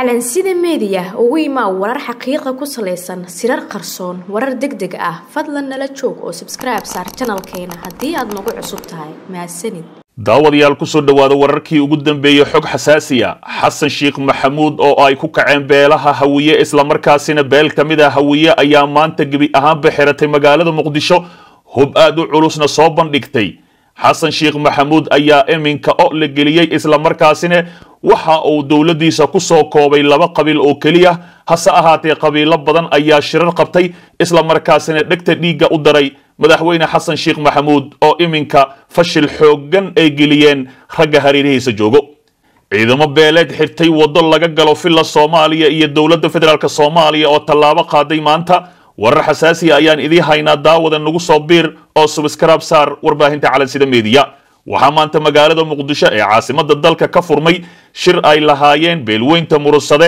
calansida meediya ugu imaa warar xaqiiqa ku salaysan sirar qarsoon warar deg deg ah fadlan nala joog oo sabskribe saar janalkeena haddii aad nagu cusub tahay mahadsanid daawadayaal kusoo dhowaada wararkii ugu dambeeyey xog xasaasiya xasan sheikh maxamuud oo ay ku kaceen beelaha hawiye isla markaasina beel ka mid a ah hawiye ayaa maanta gebi ahaanba xiratay magaalada muqdisho hub aad u culusna soo bandhigtay xasan sheikh maxamuud ayaa iminka o la geliyey isla markaasina waxa uu dowladdiisa ku soo koobay laba qabiil oo keliya hase ahaatee qabiilo badan ayaa shirar qabtay isla markaasina dhegta dhiigga u daray madaxweyne xasan sheekh maxamuud oo iminka fashil xooggan ay geliyeen ragga hareerihiisa joogo ciidamo beeleed xirtay waddo laga galo filla soomaaliya iyo dowladda federaalk soomaaliya oo tallaabo qaaday maanta warar xasaasiya ayaan idii haynaa daawada nagu soo biir oo subskrab saar warbaahinta calansida meediya waxaa maanta magaalada muqdisho ee caasimada dalka ka furmay shir ay lahaayeen beelweynta murusade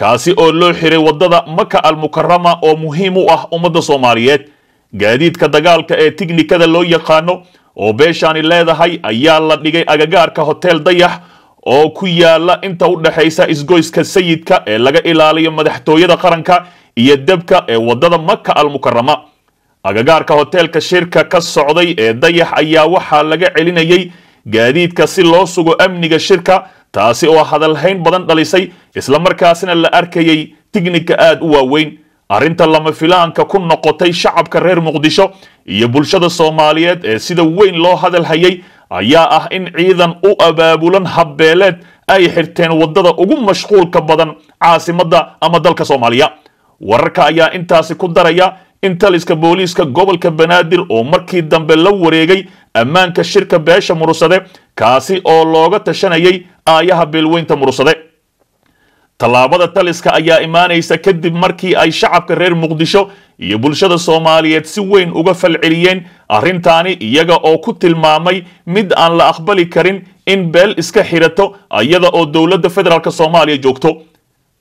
kaasi oo loo xiray waddada maka almukarama oo muhiim u ah ummadda soomaaliyeed gaadiidka dagaalka ee tignikada loo yaqaano oo beeshaani leedahay ayaa la dhigay agagaarka hoteel dayax oo ku yaalla inta u dhexaysa isgoyska sayidka ee laga ilaaliyo madaxtooyada qaranka iyo debka ee waddada maka almukarama agagaarka hoteelka shirka ka socday ee dayax ayaa waxaa laga celinayay gaadiidka si loo sugo amniga shirka taasi oo hadalhayn badan dhalisay islamarkaasna la arkayay tignika aad u waaweyn arrinta lama filaanka ku noqotay shacabka reer muqdisho iyo bulshada soomaaliyeed ee sida weyn loo hadalhayay ayaa ah in ciidan u abaabulan habbeeleed ay xirteen waddada ugu mashquulka badan caasimadda ama dalka soomaaliya wararka ayaa intaasi ku daraya intaliska booliiska gobolka banaadir oo markii dambe la wareegay ammaanka shirka beesha murusade kaasi oo looga tashanayay aayaha beelweynta murusade tallaabada taliska ayaa imaanaysa kadib markii ay shacabka reer muqdisho iyo bulshada soomaaliyeed si weyn uga falceliyeen arrintaani iyaga oo ku tilmaamay mid aan la aqbali karin in beel iska xirato iyada oo dowladda federaalk soomaaliya joogto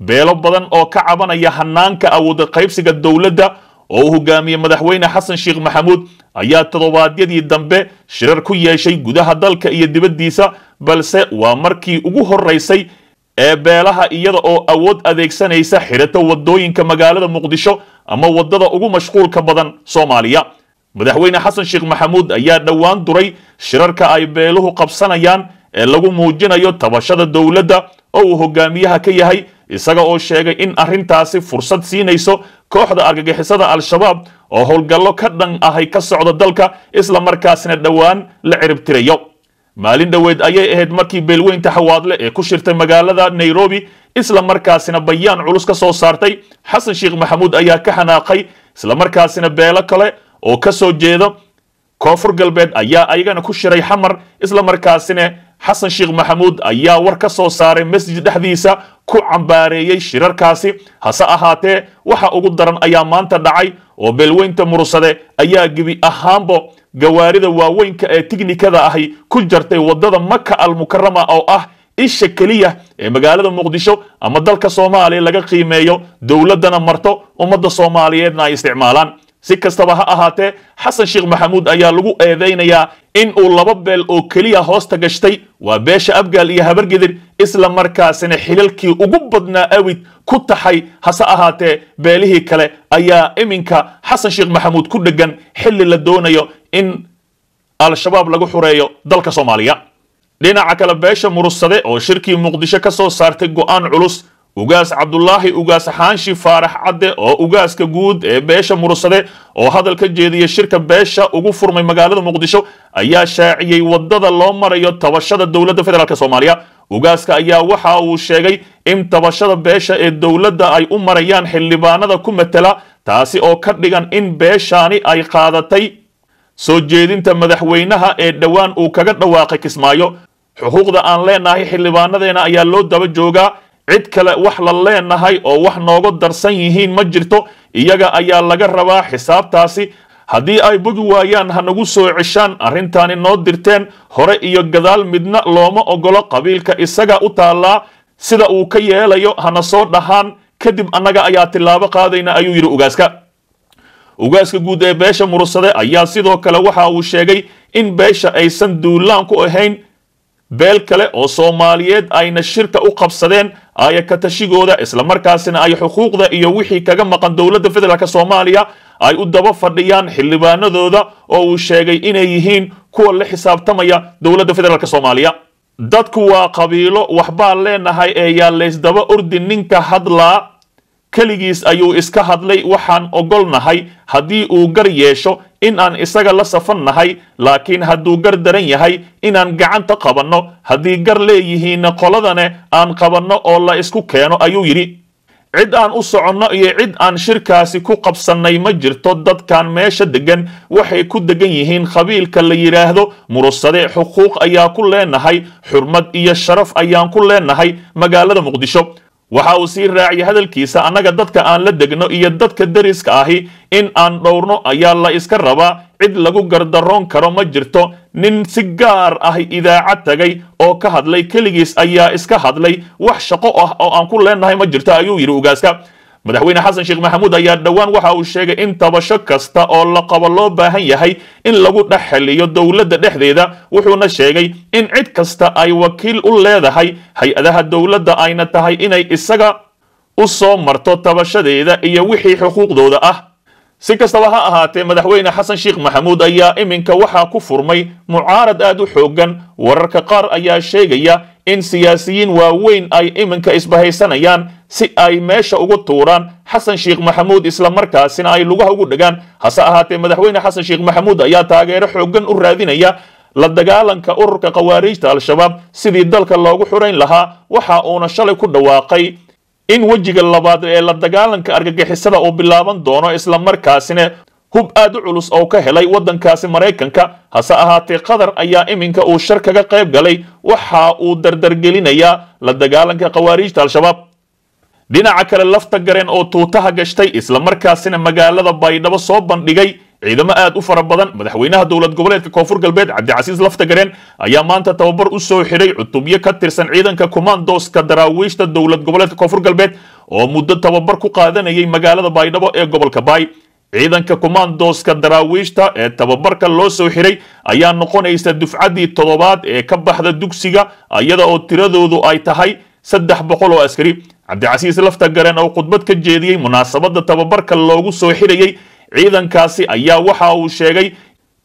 beelo badan oo ka cabanaya hannaanka awooda qaybsiga dowladda oo u hogaamiyey madaxweyne xasan sheekh maxamuud ayaa toddobaadyadii dambe shirar ku yeeshay gudaha dalka iyo dibaddiisa balse waa markii ugu horraysay ee beelaha iyada oo awood adeegsanaysa xidhata waddooyinka magaalada muqdisho ama waddada ugu mashquulka badan soomaaliya madaxweyne xasan sheekh maxamuud ayaa dhowaan duray shirarka ay beeluhu qabsanayaan ee lagu muujinayo tabashada dowladda oo uu hogaamiyaha ka yahay isaga oo sheegay in arrintaasi fursad siinayso kooxda argagixisada al-shabaab oo howlgallo ka dhan ahay ka socda dalka isla islamarkaasna dhowaan la ciribtirayo maalin dhoweed ayay ahayd markii beelweynta xawaadle ee ku shirtay magaalada nairobi isla markaasina bayaan culus ka soo saartay xasan sheekh maxamuud ayaa ka xanaaqay isla markaasina beelo kale oo ka soo jeeda koonfur galbeed ayaa ayagana ku shiray xamar isla markaasina xasan sheekh maxamuud ayaa war ka soo saaray masjid dhexdiisa ku cambaareeyey shirarkaasi hase ahaatee waxa ugu daran ayaa maanta dhacay oo beelweynta murusade ayaa gebi ahaanbo gawaarida waaweynka ee tignikada ahi ku jartay waddada maka almukarama oo ah isha keliya ee magaalada muqdisho ama dalka soomaaliya laga qiimeeyo dowladdana marto ummadda soomaaliyeedna ay isticmaalaan si kastaba ha ahaatee xasan sheekh maxamuud ayaa lagu eedaynayaa in uu laba beel oo keliya hoosta gashtay waa beesha abgaal iyo habargidir isla markaasina xilalkii ugu badnaa awid ku taxay hase ahaatee beelihii kale ayaa iminka xasan sheekh maxamuud ku dheggan xilli la doonayo in al-shabaab lagu xureeyo dalka soomaaliya dhinaca kale beesha murusade oo shirkii muqdisho ka soo saartay go'aan culus ugaas cabdulaahi ugaas xaanshi faarax cadde oo ugaaska guud ee beesha murusade oo hadal ka jeediya shirka beesha ugu furmay magaalada muqdisho ayaa shaaciyey waddada loo marayo tabashada dowladda federaalk soomaaliya ugaaska ayaa waxa uu sheegay in tabashada beesha ee dowladda ay u marayaan xildhibaanada ku matela taasi oo ka dhigan in beeshaani ay qaadatay soo jeedinta madaxweynaha ee dhowaan uu kaga dhawaaqay kismaayo xuquuqda aan leenahay xildhibaanadeena ayaa loo daba joogaa cid kale wax la leenahay oo wax nooga darsan yihiin ma jirto iyaga ayaa laga rabaa xisaabtaasi haddii ay bogi waayaan ha nagu soo ceshaan arrintaani noo dirteen hore iyo gadaal midna looma ogolo qabiilka isaga u taallaa sida uu ka yeelayo hana soo dhahaan kadib annaga ayaa tilaabo qaadayna ayuu yidhi ugaaska ugaaska guud ee beesha murusade ayaa sidoo kale waxa uu sheegay in beesha aysan duulaan ku ahayn beel kale oo soomaaliyeed ayna shirka u qabsadeen ay ka tashigooda islamarkaasina ay xuquuqda iyo wixii kaga maqan dowladda federaalk soomaaliya ay u daba fadhiyaan xildhibaanadooda oo uu sheegay inay yihiin kuwa la xisaabtamaya dowladda federaalk soomaaliya dadku waa qabiilo waxbaan leenahay ee yaa laysdaba ordi ninka hadlaa keligiis ayuu iska hadlay waxaan ogolnahay haddii uu gar yeesho in aan isaga la safan nahay laakiin hadduu gar daran yahay inaan gacanta qabanno haddii gar leeyihiinna qoladane aan qabanno oo la isku keeno ayuu yidhi cid aan u soconno iyo cid aan shirkaasi ku qabsannay ma jirto dadkan meesha deggan waxay ku deggan yihiin qabiilka la yidhaahdo murusade xuquuq ayaa ku leenahay xurmad iyo sharaf ayaan ku leenahay magaalada muqdisho waxa uu sii raaciyay hadalkiisa annaga dadka aan la degno iyo dadka deriska ahi in aan dhowrno ayaa la iska rabaa cid lagu gardaroon karo ma jirto nin si gaar ah idaacad tagay oo ka hadlay keligiis ayaa iska hadlay wax shaqo ah oo aan ku leennahay ma jirto ayuu yidhi ugaaska madaxweyne xasan sheekh maxamuud ayaa dhowaan waxa uu sheegay in tabasho kasta oo la qabo loo baahan yahay in lagu dhex xeliyo dowladda dhexdeeda wuxuuna sheegay in cid kasta ay wakiil u leedahay hay-adaha dowladda ayna tahay inay isaga u soo marto tabashadeeda iyo wixii xuquuqdooda ah si kastaba ha ahaatee madaxweyne xasan sheekh maxamuud ayaa iminka waxaa ku furmay mucaarad aad u xoogan wararka qaar ayaa sheegaya in siyaasiyiin waaweyn ay iminka isbahaysanayaan si ay meesha ugu tuuraan xasan sheekh maxamuud isla markaasina ay lugaha ugu dhagaan hase ahaatee madaxweyne xasan sheekh maxamuud ayaa taageero xooggan u raadinaya la dagaalanka ururka khawaariijta al-shabaab sidii dalka loogu xurayn lahaa waxa uuna shalay ku dhawaaqay in wejiga labaad ee la dagaalanka argagixisada uu bilaaban doono isla markaasina hub aad u culus oo ka helay waddankaasi maraykanka hase ahaatee qatar ayaa iminka uu shar kaga qayb galay waxa uu dardargelinayaa la dagaalanka khawaariijta al-shabaab dhinaca kale lafta gareen oo tuutaha gashtay isla markaasina magaalada baydhabo soo bandhigay ciidamo aad u fara badan madaxweynaha dowlad goboleedka koonfur galbeed cabdicasiis laftagareen ayaa maanta tababar u soo xidhay cutubyo ka tirsan ciidanka komandoska daraawiishta dowlad goboleedka koonfur galbeed oo muddo tababar ku qaadanayay magaalada baydhabo ee gobolka baay ciidanka commandoska daraawiishta ee tababarka loo soo xiray ayaa noqonaysa dufcaddii toddobaad ee ka baxda dugsiga iyada oo tiradoodu ay tahay saddex boqol oo askari cabdicasiis lafta gareen oo khudbad ka jeediyey munaasabadda tababarka loogu soo xirayey ciidankaasi ayaa waxa uu sheegay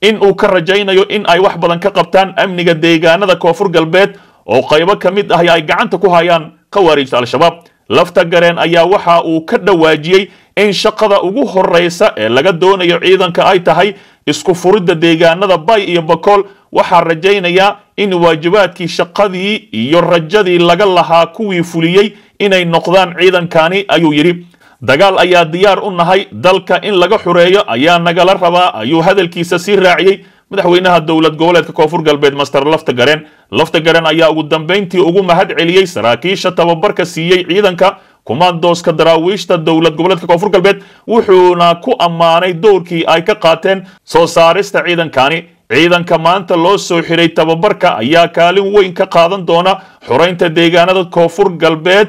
in uu ka rajaynayo in ay wax badan ka qabtaan amniga deegaanada koonfur galbeed oo qaybo ka mid ah ay gacanta ku hayaan khawaarijta al-shabaab lafta gareen ayaa waxa uu ka dhawaajiyey in shaqada ugu horraysa ee laga doonayo ciidanka ay tahay isku furidda deegaanada bay iyo bakool waxaa rajaynayaa in waajibaadkii shaqadii iyo rajadii laga lahaa kuwii fuliyey inay noqdaan ciidankani ayuu yidhi dagaal ayaa diyaar u nahay dalka in laga xureeyo ayaa nagala rabaa ayuu hadalkiisa sii raaciyey madaxweynaha dowlad goboleedka koonfur galbeed master lafta gareen lafta garen ayaa ugu dambeyntii ugu mahad celiyey saraakiisha tababarka siiyey ciidanka kumaandooska daraawiishta dowlad goboleedka koonfur galbeed wuxuuna ku ammaanay dowrkii ay ka qaateen soo saarista ciidankani ciidanka maanta loo soo xiray tababarka ayaa kaalin weyn ka qaadan doona xoraynta deegaanada koonfur galbeed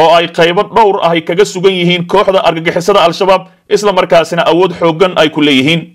oo ay qaybo dhowr ah kaga sugan yihiin kooxda argagixisada al-shabaab isla markaasina awood xooggan ay ku leeyihiin